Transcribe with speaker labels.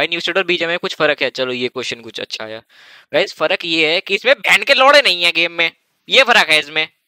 Speaker 1: भाई न्यूज और बीजा में कुछ फर्क है चलो ये क्वेश्चन कुछ अच्छा आया फर्क ये है कि इसमें बहन के लौड़े नहीं है गेम में ये फर्क है इसमें